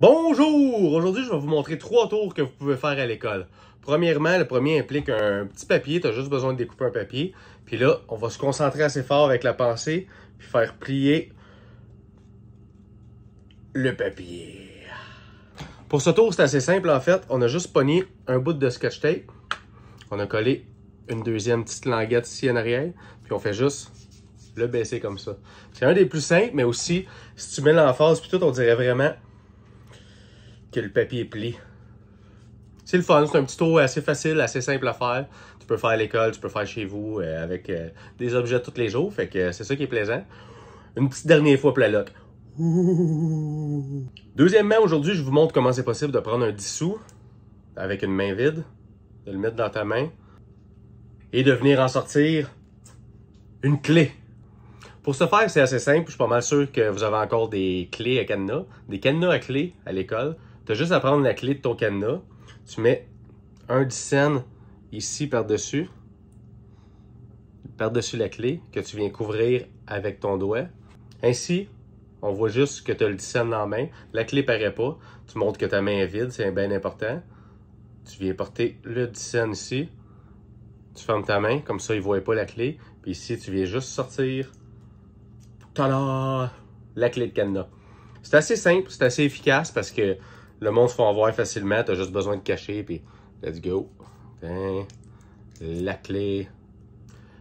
Bonjour! Aujourd'hui, je vais vous montrer trois tours que vous pouvez faire à l'école. Premièrement, le premier implique un petit papier. Tu as juste besoin de découper un papier. Puis là, on va se concentrer assez fort avec la pensée, puis faire plier le papier. Pour ce tour, c'est assez simple en fait. On a juste pogné un bout de sketch tape. On a collé une deuxième petite languette ici en arrière. Puis on fait juste le baisser comme ça. C'est un des plus simples, mais aussi, si tu mets l'emphase, puis tout, on dirait vraiment que le papier est plie. C'est le fun, c'est un petit tour assez facile, assez simple à faire. Tu peux faire à l'école, tu peux faire chez vous euh, avec euh, des objets tous les jours, fait que euh, c'est ça qui est plaisant. Une petite dernière fois pour Deuxièmement, aujourd'hui, je vous montre comment c'est possible de prendre un dissous avec une main vide, de le mettre dans ta main et de venir en sortir une clé. Pour ce faire, c'est assez simple. Je suis pas mal sûr que vous avez encore des clés à cadenas, des cadenas à clé à l'école. Tu as juste à prendre la clé de ton cadenas. Tu mets un 10 ici par-dessus, par-dessus la clé que tu viens couvrir avec ton doigt. Ainsi, on voit juste que tu as le 10 en main. La clé paraît pas. Tu montres que ta main est vide, c'est bien important. Tu viens porter le 10 ici. Tu fermes ta main, comme ça, il ne voit pas la clé. Puis ici, tu viens juste sortir. Tada! La clé de cadenas. C'est assez simple, c'est assez efficace parce que le monde se fait avoir facilement, t'as juste besoin de cacher, puis let's go. Hein? la clé.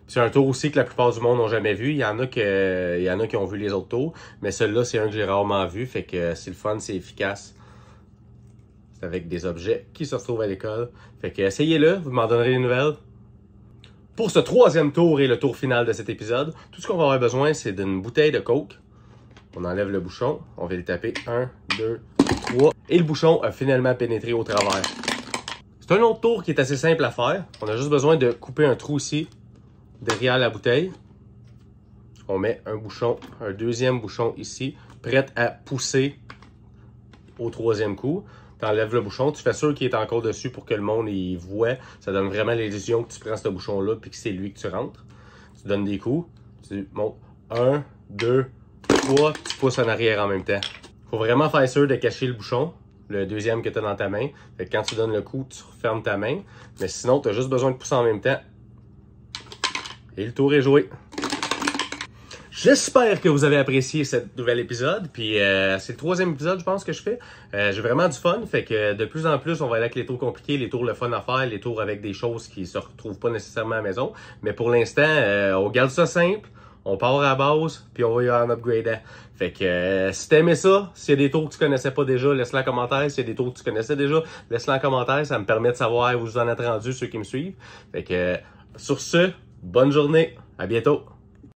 C'est un tour aussi que la plupart du monde n'ont jamais vu. Il y, en a qui ont vu les autres tours, mais celui-là, c'est un que j'ai rarement vu, fait que c'est le fun, c'est efficace. C'est avec des objets qui se retrouvent à l'école. Fait que essayez-le, vous m'en donnerez des nouvelles. Pour ce troisième tour et le tour final de cet épisode, tout ce qu'on va avoir besoin, c'est d'une bouteille de coke. On enlève le bouchon, on va les taper 1, 2, et le bouchon a finalement pénétré au travers. C'est un autre tour qui est assez simple à faire. On a juste besoin de couper un trou ici, derrière la bouteille. On met un bouchon, un deuxième bouchon ici, prêt à pousser au troisième coup. Tu enlèves le bouchon, tu fais sûr qu'il est encore dessus pour que le monde y voit. Ça donne vraiment l'illusion que tu prends ce bouchon-là puis que c'est lui que tu rentres. Tu donnes des coups, tu montes 1, 2, 3, tu pousses en arrière en même temps faut vraiment faire sûr de cacher le bouchon, le deuxième que tu as dans ta main. Fait que quand tu donnes le coup, tu refermes ta main. Mais sinon, tu as juste besoin de pousser en même temps. Et le tour est joué. J'espère que vous avez apprécié ce nouvel épisode. Puis euh, c'est le troisième épisode, je pense, que je fais. Euh, j'ai vraiment du fun. Fait que de plus en plus, on va aller avec les tours compliqués, les tours le fun à faire, les tours avec des choses qui se retrouvent pas nécessairement à la maison. Mais pour l'instant, euh, on garde ça simple on part à base, puis on va y en upgrader. Fait que euh, si t'aimais ça, s'il y a des tours que tu connaissais pas déjà, laisse le en commentaire. S'il y a des tours que tu connaissais déjà, laisse le en commentaire. Ça me permet de savoir où vous en êtes rendu, ceux qui me suivent. Fait que sur ce, bonne journée. À bientôt.